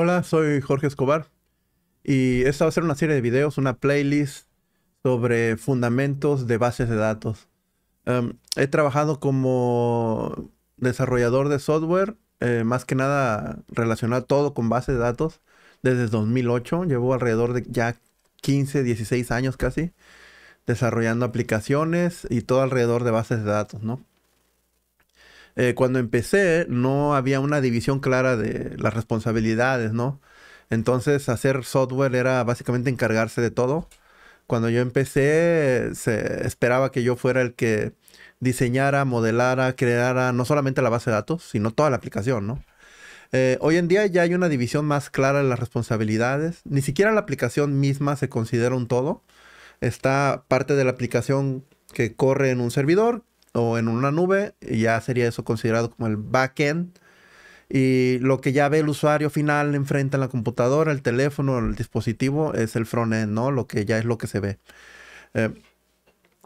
Hola, soy Jorge Escobar y esta va a ser una serie de videos, una playlist sobre fundamentos de bases de datos. Em, he trabajado como desarrollador de software, eh, más que nada relacionado todo con bases de datos desde 2008. Llevo alrededor de ya 15, 16 años casi desarrollando aplicaciones y todo alrededor de bases de datos, ¿no? Eh, cuando empecé no había una división clara de las responsabilidades, ¿no? Entonces hacer software era básicamente encargarse de todo. Cuando yo empecé se esperaba que yo fuera el que diseñara, modelara, creara no solamente la base de datos, sino toda la aplicación, ¿no? Eh, hoy en día ya hay una división más clara de las responsabilidades. Ni siquiera la aplicación misma se considera un todo. Está parte de la aplicación que corre en un servidor, en una nube, y ya sería eso considerado como el backend. Y lo que ya ve el usuario final enfrente a la computadora, el teléfono, el dispositivo, es el frontend, ¿no? Lo que ya es lo que se ve. Eh,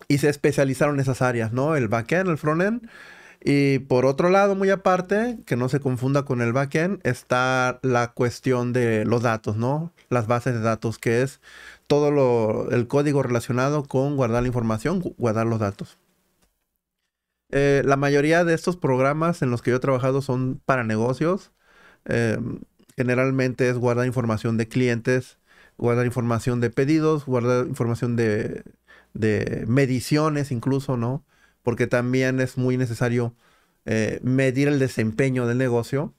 y se especializaron esas áreas, ¿no? El backend, el front-end Y por otro lado, muy aparte, que no se confunda con el backend, está la cuestión de los datos, ¿no? Las bases de datos, que es todo lo, el código relacionado con guardar la información, guardar los datos. Eh, la mayoría de estos programas en los que yo he trabajado son para negocios. Eh, generalmente es guardar información de clientes, guardar información de pedidos, guardar información de, mediciones incluso, ¿no? Porque también es muy necesario eh, medir el desempeño del negocio.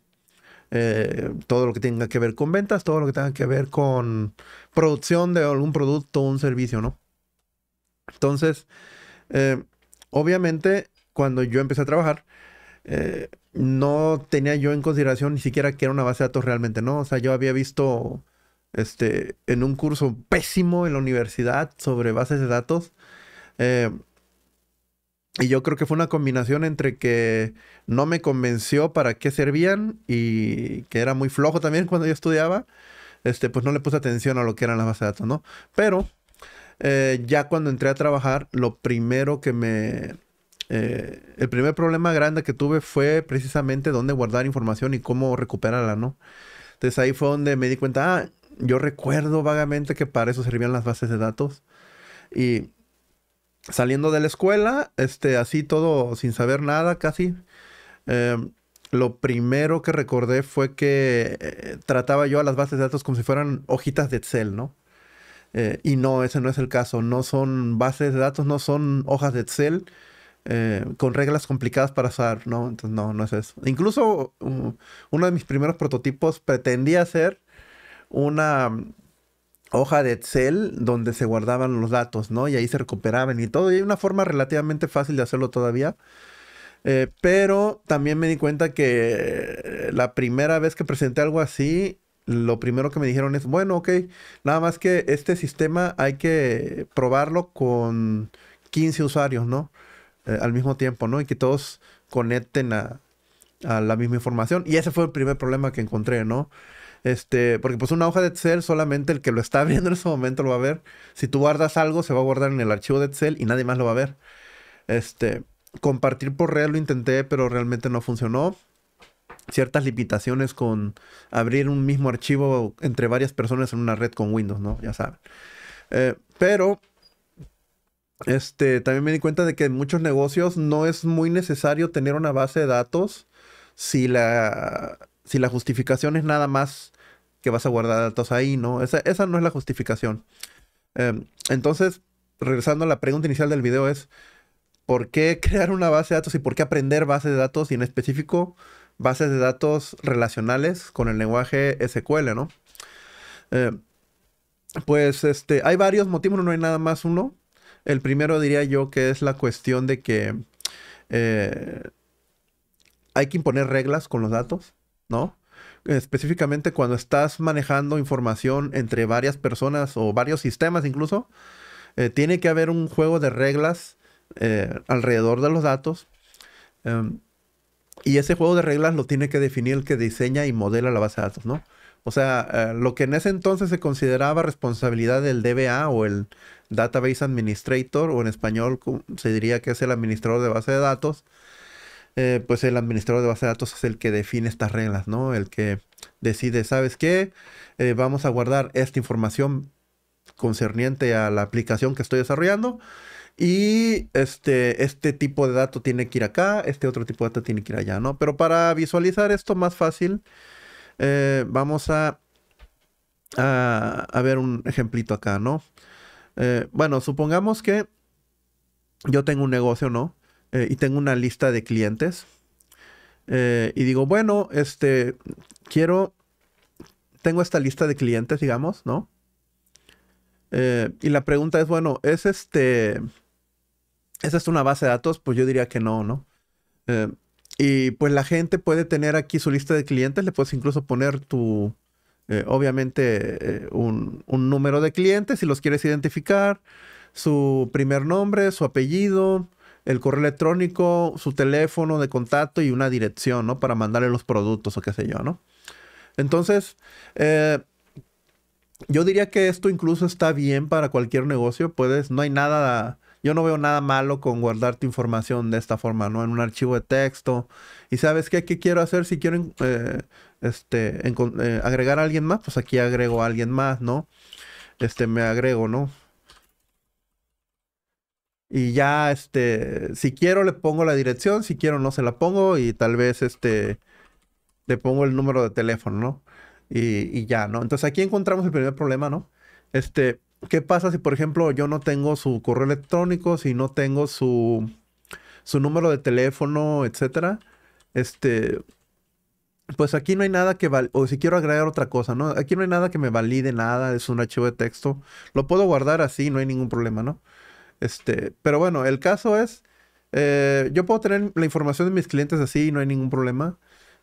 todo lo que tenga que ver con ventas, todo lo que tenga que ver con producción de algún producto o un servicio, ¿no? Entonces, obviamente cuando yo empecé a trabajar, eh, no tenía yo en consideración ni siquiera que era una base de datos realmente, ¿no? O sea, yo había visto este, en un curso pésimo en la universidad sobre bases de datos. Eh, y yo creo que fue una combinación entre que no me convenció para qué servían y que era muy flojo también cuando yo estudiaba. Este, pues no le puse atención a lo que eran las bases de datos, ¿no? Pero eh, ya cuando entré a trabajar, lo primero que me eh, el primer problema grande que tuve fue precisamente dónde guardar información y cómo recuperarla, ¿no? Entonces ahí fue donde me di cuenta, ah, yo recuerdo vagamente que para eso servían las bases de datos. Y saliendo de la escuela, este, así todo sin saber nada casi, em, lo primero que recordé fue que eh, trataba yo a las bases de datos como si fueran hojitas de Excel, ¿no? Eh, y no, ese no es el caso. No son bases de datos, no son hojas de Excel. Eh, con reglas complicadas para usar, ¿no? Entonces, no, no es eso. Incluso mm, uno de mis primeros prototipos pretendía ser una mm, hoja de Excel donde se guardaban los datos, ¿no? Y ahí se recuperaban y todo. Y hay una forma relativamente fácil de hacerlo todavía. Eh, pero también me di cuenta que eh, la primera vez que presenté algo así, lo primero que me dijeron es, bueno, ok, nada más que este sistema hay que probarlo con 15 usuarios, ¿no? Eh, al mismo tiempo, ¿no? Y que todos conecten a, la misma información. Y ese fue el primer problema que encontré, ¿no? Este, porque pues una hoja de Excel solamente el que lo está abriendo en ese momento lo va a ver. Si tú guardas algo, se va a guardar en el archivo de Excel y nadie más lo va a ver. Este, compartir por red lo intenté, pero realmente no funcionó. Ciertas limitaciones con abrir un mismo archivo entre varias personas en una red con Windows, ¿no? Ya saben. Eh, pero este, también me di cuenta de que en muchos negocios no es muy necesario tener una base de datos si la, si la justificación es nada más que vas a guardar datos ahí, ¿no? Esa, esa no es la justificación. Em, entonces, regresando a la pregunta inicial del video es, ¿por qué crear una base de datos y por qué aprender bases de datos y en específico bases de datos relacionales con el lenguaje SQL, ¿no? Em, pues este, hay varios motivos, no hay nada más uno. El primero diría yo que es la cuestión de que eh, hay que imponer reglas con los datos, ¿no? Específicamente cuando estás manejando información entre varias personas o varios sistemas incluso, eh, tiene que haber un juego de reglas eh, alrededor de los datos. Em, y ese juego de reglas lo tiene que definir el que diseña y modela la base de datos, ¿no? O sea, lo que en ese entonces se consideraba responsabilidad del DBA o el Database Administrator o en español se diría que es el administrador de base de datos. Eh, pues el administrador de base de datos es el que define estas reglas, ¿no? El que decide, ¿sabes qué? Eh, vamos a guardar esta información concerniente a la aplicación que estoy desarrollando y este, este tipo de dato tiene que ir acá, este otro tipo de dato tiene que ir allá, ¿no? Pero para visualizar esto más fácil, eh, vamos a, a ver un ejemplito acá, ¿no? Eh, bueno, supongamos que yo tengo un negocio, ¿no? Eh, y tengo una lista de clientes. Eh, y digo, bueno, este, quiero, tengo esta lista de clientes, digamos, ¿no? y la pregunta es, bueno, ¿es este, ¿es una base de datos? Pues yo diría que no, ¿no? y pues la gente puede tener aquí su lista de clientes, le puedes incluso poner tu, eh, obviamente eh, un, número de clientes si los quieres identificar, su primer nombre, su apellido, el correo electrónico, su teléfono de contacto y una dirección, ¿no? Para mandarle los productos o qué sé yo, ¿no? Entonces, eh, yo diría que esto incluso está bien para cualquier negocio, puedes, no hay nada... Yo no veo nada malo con guardar tu información de esta forma, ¿no? En un archivo de texto. Y sabes qué, qué quiero hacer si quieren este, eh, agregar a alguien más, pues aquí agrego a alguien más, ¿no? Este, me agrego, ¿no? Y ya, este, si quiero le pongo la dirección, si quiero no se la pongo y tal vez, este, le pongo el número de teléfono, ¿no? Y, ya, ¿no? Entonces aquí encontramos el primer problema, ¿no? Este, ¿qué pasa si, por ejemplo, yo no tengo su correo electrónico, si no tengo su, su número de teléfono, etcétera? Este, pues aquí no hay nada que valide, o si quiero agregar otra cosa, ¿no? Aquí no hay nada que me valide nada, es un archivo de texto. Lo puedo guardar así, no hay ningún problema, ¿no? Este, pero bueno, el caso es, eh, yo puedo tener la información de mis clientes así, y no hay ningún problema.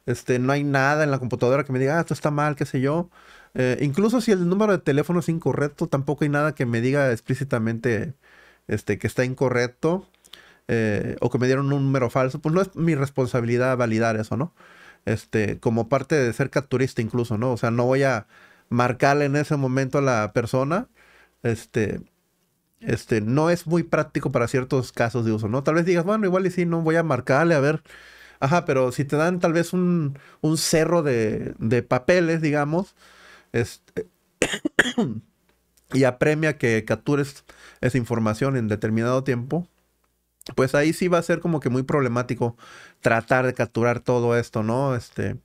Este, no hay nada en la computadora que me diga, ah, esto está mal, qué sé yo. Eh, incluso si el número de teléfono es incorrecto, tampoco hay nada que me diga explícitamente este, que está incorrecto eh, o que me dieron un número falso. Pues no es mi responsabilidad validar eso, ¿no? este, como parte de ser capturista incluso, ¿no? O sea, no voy a marcarle en ese momento a la persona, este, este, no es muy práctico para ciertos casos de uso, ¿no? Tal vez digas, bueno, igual y si no voy a marcarle, a ver, ajá, pero si te dan tal vez un, un cerro de, de papeles, digamos, este, y apremia que captures esa información en determinado tiempo, pues ahí sí va a ser como que muy problemático tratar de capturar todo esto, ¿no? Este,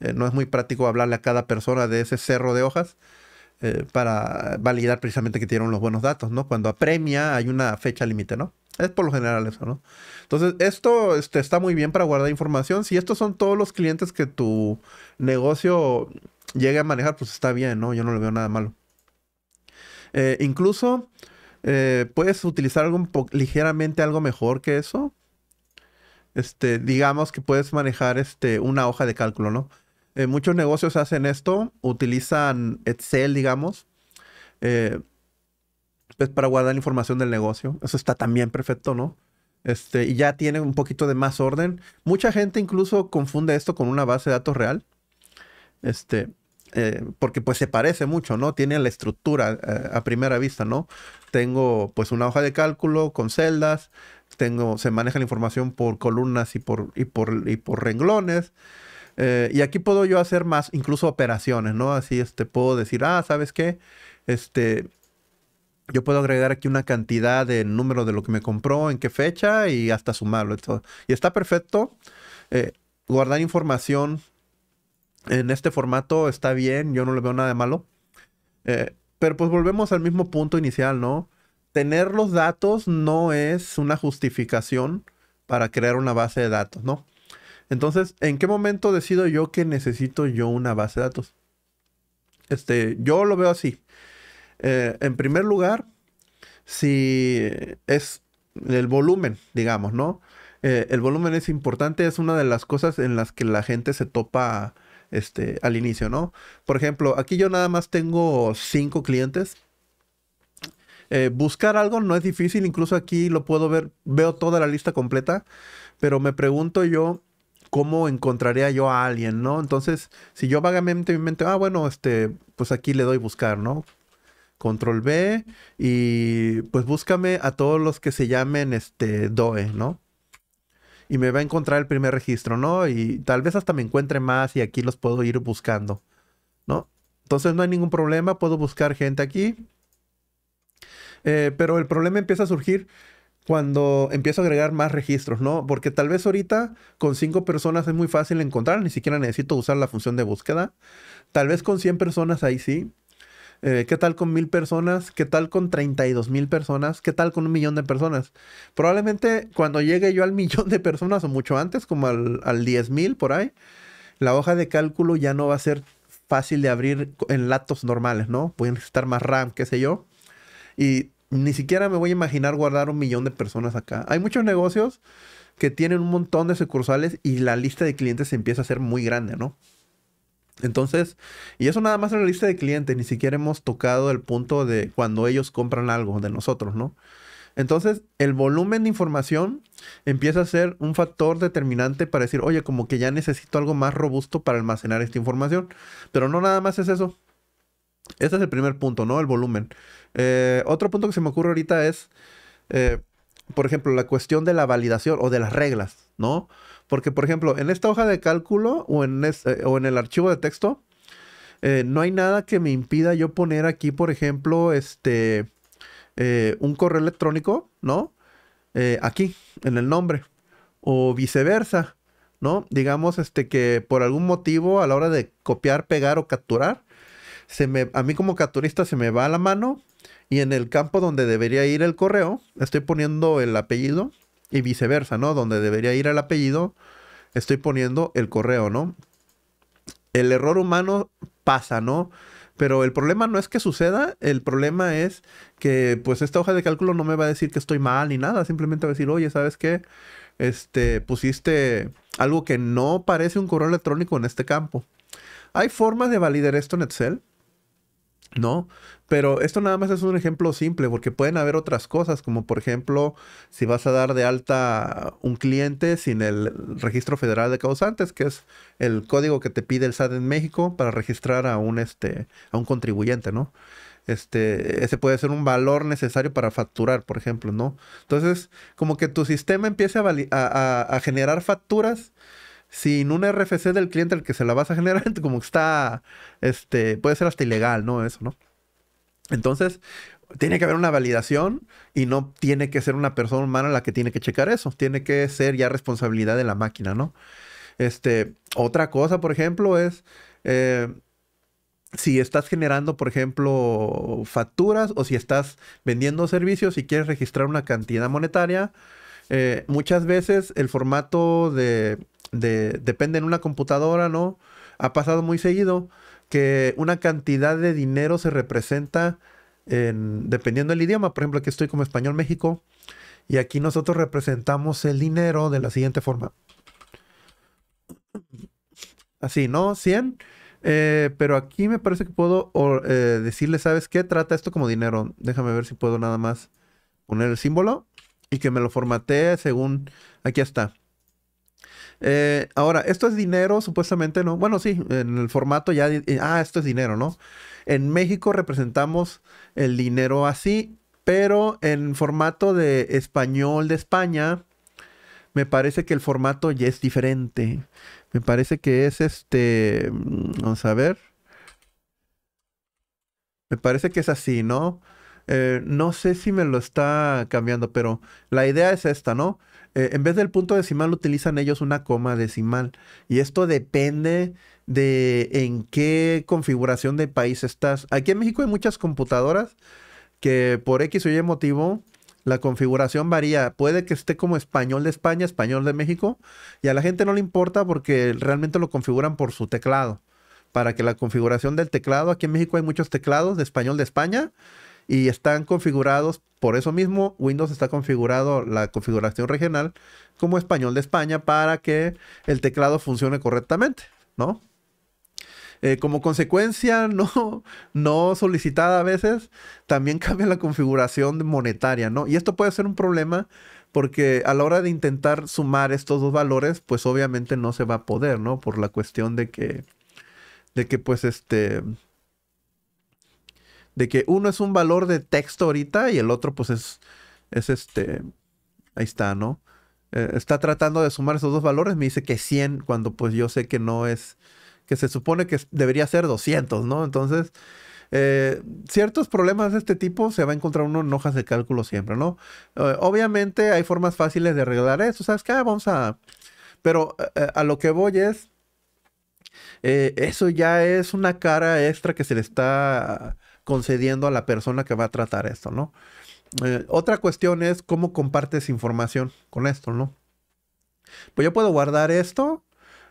eh, no es muy práctico hablarle a cada persona de ese cerro de hojas eh, para validar precisamente que tienen los buenos datos, ¿no? Cuando apremia hay una fecha límite, ¿no? Es por lo general eso, ¿no? Entonces, esto este, está muy bien para guardar información. Si estos son todos los clientes que tu negocio llegue a manejar, pues está bien, ¿no? Yo no le veo nada malo. Eh, incluso eh, ¿Puedes utilizar algo ligeramente algo mejor que eso? Este, digamos que puedes manejar este, una hoja de cálculo, ¿no? Eh, muchos negocios hacen esto, utilizan Excel, digamos, eh, pues para guardar la información del negocio. Eso está también perfecto, ¿no? Este, y ya tiene un poquito de más orden. Mucha gente incluso confunde esto con una base de datos real. Este, eh, porque pues se parece mucho, ¿no? Tiene la estructura eh, a primera vista, ¿no? Tengo pues una hoja de cálculo con celdas, tengo, se maneja la información por columnas y por, por, por renglones. Eh, y aquí puedo yo hacer más, incluso operaciones, ¿no? Así este, puedo decir, ah, ¿sabes qué? Este, yo puedo agregar aquí una cantidad de número de lo que me compró, en qué fecha y hasta sumarlo. Y, todo. y está perfecto. guardar información en este formato está bien, yo no le veo nada de malo. Eh, pero pues volvemos al mismo punto inicial, ¿no? Tener los datos no es una justificación para crear una base de datos, ¿no? Entonces, ¿en qué momento decido yo que necesito yo una base de datos? Este, yo lo veo así. Eh, en primer lugar, si es el volumen, digamos, ¿no? Eh, el volumen es importante, es una de las cosas en las que la gente se topa este, al inicio, ¿no? Por ejemplo, aquí yo nada más tengo cinco clientes. Eh, buscar algo no es difícil, incluso aquí lo puedo ver, veo toda la lista completa, pero me pregunto yo cómo encontraría yo a alguien, ¿no? Entonces, si yo vagamente mi mente, ah, bueno, este, pues aquí le doy buscar, ¿no? Control B y pues búscame a todos los que se llamen este DOE, ¿no? y me va a encontrar el primer registro, ¿no? Y tal vez hasta me encuentre más y aquí los puedo ir buscando, ¿no? Entonces no hay ningún problema, puedo buscar gente aquí. Eh, pero el problema empieza a surgir cuando empiezo a agregar más registros, ¿no? Porque tal vez ahorita con cinco personas es muy fácil encontrar, ni siquiera necesito usar la función de búsqueda. Tal vez con 100 personas ahí sí, eh, ¿Qué tal con mil personas? ¿Qué tal con 32 mil personas? ¿Qué tal con un millón de personas? Probablemente cuando llegue yo al millón de personas o mucho antes, como al, al 10 mil por ahí, la hoja de cálculo ya no va a ser fácil de abrir en latos normales, ¿no? pueden a necesitar más RAM, qué sé yo. Y ni siquiera me voy a imaginar guardar un millón de personas acá. Hay muchos negocios que tienen un montón de sucursales y la lista de clientes empieza a ser muy grande, ¿no? Entonces, y eso nada más en la lista de clientes, ni siquiera hemos tocado el punto de cuando ellos compran algo de nosotros, ¿no? Entonces, el volumen de información empieza a ser un factor determinante para decir, oye, como que ya necesito algo más robusto para almacenar esta información. Pero no nada más es eso. Este es el primer punto, ¿no? El volumen. Eh, otro punto que se me ocurre ahorita es, eh, por ejemplo, la cuestión de la validación o de las reglas, ¿no? Porque, por ejemplo, en esta hoja de cálculo o en, eh, el archivo de texto, eh, no hay nada que me impida yo poner aquí, por ejemplo, este, eh, un correo electrónico, ¿no? aquí, en el nombre. O viceversa, ¿no? Digamos, este, que por algún motivo a la hora de copiar, pegar o capturar, se me, a mí como capturista se me va a la mano y en el campo donde debería ir el correo, estoy poniendo el apellido y viceversa, ¿no? Donde debería ir el apellido, estoy poniendo el correo, ¿no? El error humano pasa, ¿no? Pero el problema no es que suceda, el problema es que pues esta hoja de cálculo no me va a decir que estoy mal ni nada, simplemente va a decir, oye, ¿sabes qué? Este, pusiste algo que no parece un correo electrónico en este campo. ¿Hay formas de validar esto en Excel? ¿no? Pero esto nada más es un ejemplo simple, porque pueden haber otras cosas, como por ejemplo, si vas a dar de alta un cliente sin el registro federal de causantes, que es el código que te pide el SAT en México para registrar a un, este, a un contribuyente, ¿no? Este, ese puede ser un valor necesario para facturar, por ejemplo, ¿no? Entonces, como que tu sistema empiece a, a, a generar facturas sin un RFC del cliente al que se la vas a generar, como que está, este, puede ser hasta ilegal, ¿no? Eso, ¿no? Entonces, tiene que haber una validación y no tiene que ser una persona humana la que tiene que checar eso, tiene que ser ya responsabilidad de la máquina, ¿no? Este, otra cosa, por ejemplo, es... Eh, si estás generando, por ejemplo, facturas o si estás vendiendo servicios y quieres registrar una cantidad monetaria, eh, muchas veces el formato de, depende en una computadora, ¿no? Ha pasado muy seguido que una cantidad de dinero se representa dependiendo del idioma. Por ejemplo, aquí estoy como español México y aquí nosotros representamos el dinero de la siguiente forma. Así, ¿no? 100. Eh, pero aquí me parece que puedo eh, decirle, ¿sabes qué? Trata esto como dinero. Déjame ver si puedo nada más poner el símbolo y que me lo formatee según aquí está. Eh, ahora, esto es dinero, supuestamente, ¿no? Bueno, sí, en el formato ya. Eh, ah, esto es dinero, ¿no? En México representamos el dinero así, pero en formato de español de España, me parece que el formato ya es diferente. Me parece que es este. Mm, vamos a ver. Me parece que es así, ¿no? Eh, no sé si me lo está cambiando, pero la idea es esta, ¿no? Eh, en vez del punto decimal utilizan ellos una coma decimal. Y esto depende de en qué configuración de país estás. Aquí en México hay muchas computadoras que por X o Y motivo la configuración varía. Puede que esté como español de España, español de México, y a la gente no le importa porque realmente lo configuran por su teclado. Para que la configuración del teclado, aquí en México hay muchos teclados de español de España y están configurados por eso mismo. Windows está configurado la configuración regional como español de España para que el teclado funcione correctamente, ¿no? Eh, como consecuencia no, no solicitada a veces, también cambia la configuración monetaria, ¿no? Y esto puede ser un problema porque a la hora de intentar sumar estos dos valores, pues obviamente no se va a poder, ¿no? Por la cuestión de que, de que pues este, de que uno es un valor de texto ahorita y el otro pues es, es este, ahí está, ¿no? Eh, está tratando de sumar esos dos valores, me dice que 100 cuando pues yo sé que no es, que se supone que debería ser 200, ¿no? Entonces, eh, ciertos problemas de este tipo se va a encontrar uno en hojas de cálculo siempre, ¿no? Eh, obviamente hay formas fáciles de arreglar eso, ¿sabes qué? Ah, vamos a... Pero a lo que voy es... eso ya es una cara extra que se le está concediendo a la persona que va a tratar esto, ¿no? Eh, otra cuestión es cómo compartes información con esto, ¿no? Pues yo puedo guardar esto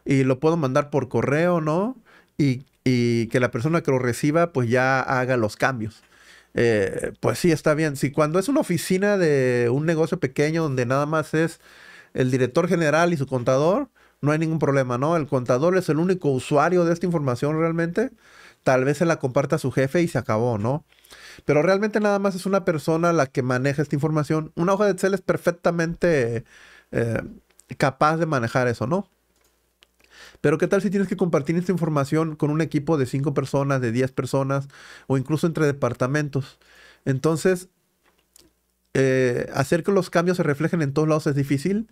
y lo puedo mandar por correo, ¿no? Y, que la persona que lo reciba pues ya haga los cambios. Eh, pues sí, está bien. Si cuando es una oficina de un negocio pequeño donde nada más es el director general y su contador, no hay ningún problema, ¿no? El contador es el único usuario de esta información realmente tal vez se la comparta su jefe y se acabó, ¿no? Pero realmente nada más es una persona la que maneja esta información. Una hoja de Excel es perfectamente eh, capaz de manejar eso, ¿no? Pero ¿qué tal si tienes que compartir esta información con un equipo de cinco personas, de 10 personas o incluso entre departamentos? Entonces, eh, hacer que los cambios se reflejen en todos lados es difícil.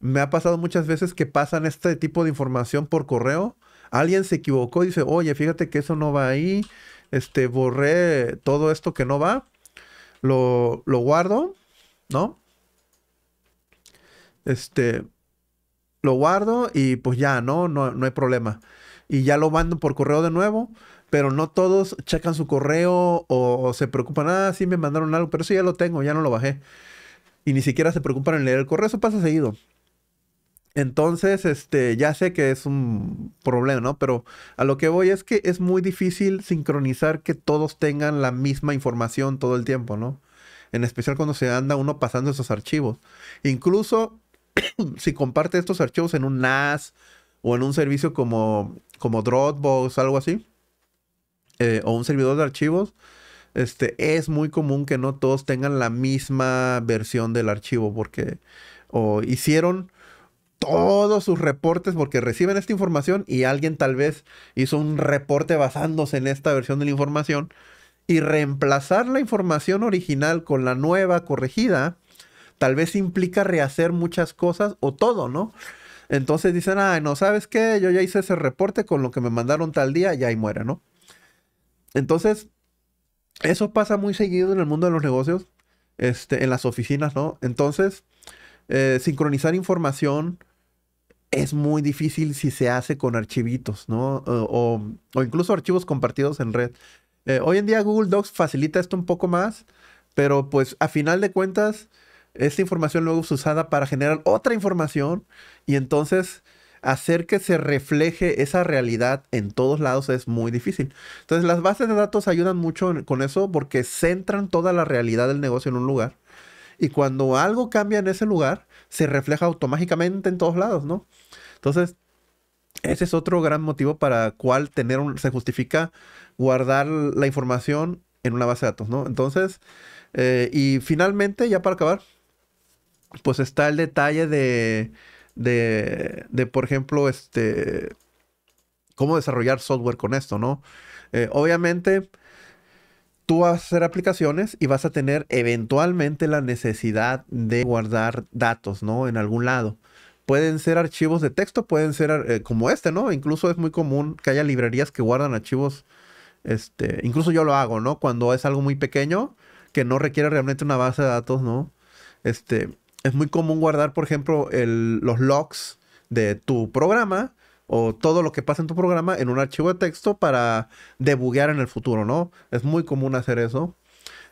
Me ha pasado muchas veces que pasan este tipo de información por correo alguien se equivocó y dice, oye, fíjate que eso no va ahí, este, borré todo esto que no va, lo, lo guardo, ¿no? Este, lo guardo y pues ya, ¿no? No, hay problema. Y ya lo mando por correo de nuevo pero no todos checan su correo o, o, se preocupan, ah, sí me mandaron algo, pero eso ya lo tengo, ya no lo bajé. Y ni siquiera se preocupan en leer el correo, eso pasa seguido. Entonces, este, ya sé que es un problema, ¿no? Pero a lo que voy es que es muy difícil sincronizar que todos tengan la misma información todo el tiempo, ¿no? En especial cuando se anda uno pasando esos archivos. Incluso si comparte estos archivos en un NAS o en un servicio como, como Dropbox, algo así, eh, o un servidor de archivos, este, es muy común que no todos tengan la misma versión del archivo porque o hicieron todos sus reportes porque reciben esta información y alguien tal vez hizo un reporte basándose en esta versión de la información y reemplazar la información original con la nueva corregida tal vez implica rehacer muchas cosas o todo, ¿no? Entonces dicen, ah, no, ¿sabes qué? Yo ya hice ese reporte con lo que me mandaron tal día y ahí muera ¿no? Entonces, eso pasa muy seguido en el mundo de los negocios, este, en las oficinas, ¿no? Entonces, eh, sincronizar información es muy difícil si se hace con archivitos, ¿no? O, incluso archivos compartidos en red. Eh, hoy en día Google Docs facilita esto un poco más, pero pues a final de cuentas, esta información luego es usada para generar otra información y entonces hacer que se refleje esa realidad en todos lados es muy difícil. Entonces las bases de datos ayudan mucho con eso porque centran toda la realidad del negocio en un lugar y cuando algo cambia en ese lugar, se refleja automáticamente en todos lados, ¿no? Entonces, ese es otro gran motivo para cual tener un, se justifica guardar la información en una base de datos, ¿no? Entonces, eh, y finalmente, ya para acabar, pues está el detalle de, de, de por ejemplo, este, cómo desarrollar software con esto, ¿no? Eh, obviamente, tú vas a hacer aplicaciones y vas a tener eventualmente la necesidad de guardar datos, ¿no? En algún lado. Pueden ser archivos de texto, pueden ser eh, como este, ¿no? Incluso es muy común que haya librerías que guardan archivos. Este, incluso yo lo hago, ¿no? Cuando es algo muy pequeño que no requiere realmente una base de datos, ¿no? Este, es muy común guardar, por ejemplo, los logs de tu programa o todo lo que pasa en tu programa en un archivo de texto para debuguear en el futuro, ¿no? Es muy común hacer eso.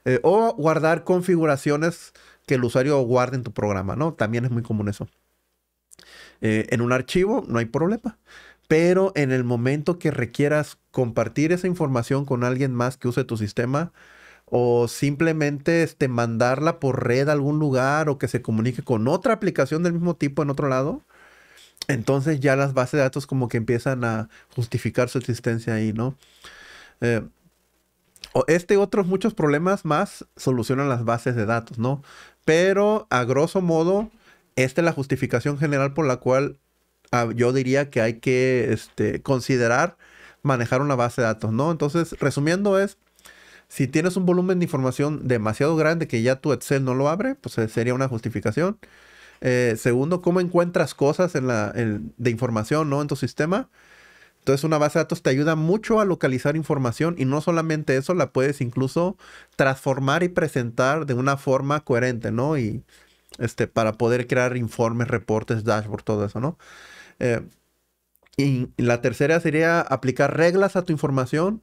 Eh, o guardar configuraciones que el usuario guarde en tu programa, ¿no? También es muy común eso. Eh, en un archivo no hay problema, pero en el momento que requieras compartir esa información con alguien más que use tu sistema o simplemente este, mandarla por red a algún lugar o que se comunique con otra aplicación del mismo tipo en otro lado, entonces ya las bases de datos como que empiezan a justificar su existencia ahí, ¿no? Eh, este y otros muchos problemas más solucionan las bases de datos, ¿no? Pero a grosso modo, esta es la justificación general por la cual ah, yo diría que hay que este, considerar manejar una base de datos, ¿no? Entonces, resumiendo es, si tienes un volumen de información demasiado grande que ya tu Excel no lo abre, pues eh, sería una justificación. Eh, segundo, cómo encuentras cosas de información en tu sistema. Entonces una base de datos te ayuda mucho a localizar información y no solamente eso, la puedes incluso transformar y presentar de una forma coherente, ¿no? Y este, para poder crear informes, reportes, dashboard, todo eso, ¿no? Eh, y la tercera sería aplicar reglas a tu información,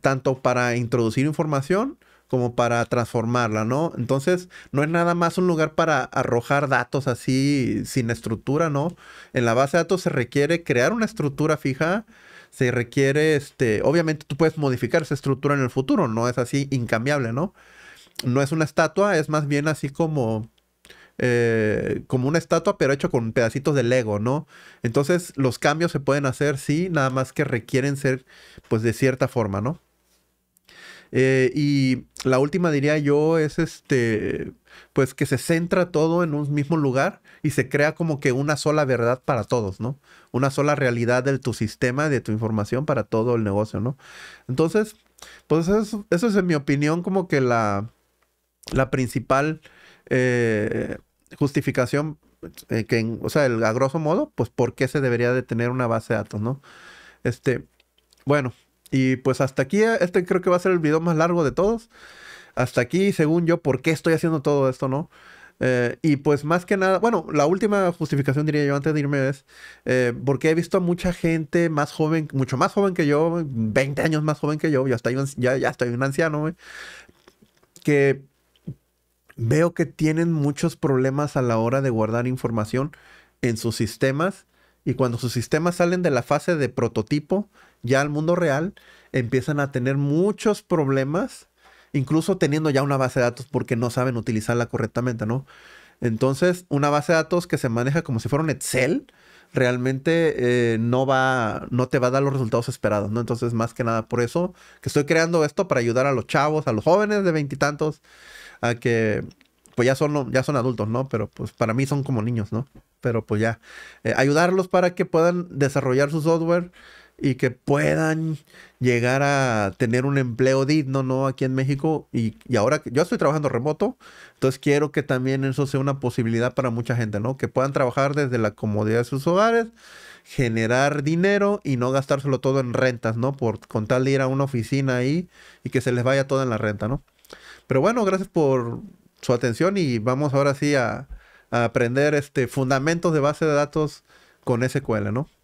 tanto para introducir información como para transformarla, ¿no? Entonces, no es nada más un lugar para arrojar datos así sin estructura, ¿no? En la base de datos se requiere crear una estructura fija, se requiere, este, obviamente tú puedes modificar esa estructura en el futuro, no es así incambiable, ¿no? No es una estatua, es más bien así como... Eh, como una estatua, pero hecho con pedacitos de Lego, ¿no? Entonces, los cambios se pueden hacer, sí, nada más que requieren ser, pues, de cierta forma, ¿no? Eh, y la última diría yo es este, pues que se centra todo en un mismo lugar y se crea como que una sola verdad para todos, ¿no? Una sola realidad de tu sistema, de tu información para todo el negocio, ¿no? Entonces, pues eso, es en mi opinión como que la, la principal eh, justificación eh, que, o sea, el, a grosso modo, pues por qué se debería de tener una base de datos, ¿no? Este, bueno, y pues hasta aquí, eh, este creo que va a ser el video más largo de todos. Hasta aquí, según yo, por qué estoy haciendo todo esto, ¿no? Eh, y pues más que nada, bueno, la última justificación diría yo antes de irme es eh, porque he visto a mucha gente más joven, mucho más joven que yo, 20 años más joven que yo, ya estoy un, ya, ya estoy un anciano, que veo que tienen muchos problemas a la hora de guardar información en sus sistemas y cuando sus sistemas salen de la fase de prototipo, ya al mundo real, empiezan a tener muchos problemas, incluso teniendo ya una base de datos porque no saben utilizarla correctamente, ¿no? Entonces, una base de datos que se maneja como si fuera un Excel, realmente eh, no va, no te va a dar los resultados esperados, ¿no? Entonces, más que nada por eso que estoy creando esto para ayudar a los chavos, a los jóvenes de veintitantos, a que, pues ya son, ya son adultos, ¿no? Pero pues para mí son como niños, ¿no? Pero pues ya, eh, ayudarlos para que puedan desarrollar su software y que puedan llegar a tener un empleo digno, ¿no? Aquí en México. Y, ahora yo estoy trabajando remoto, entonces quiero que también eso sea una posibilidad para mucha gente, ¿no? Que puedan trabajar desde la comodidad de sus hogares, generar dinero y no gastárselo todo en rentas, ¿no? Por con tal de ir a una oficina ahí y que se les vaya toda en la renta, ¿no? Pero bueno, gracias por su atención y vamos ahora sí a, a aprender este fundamentos de base de datos con SQL, ¿no?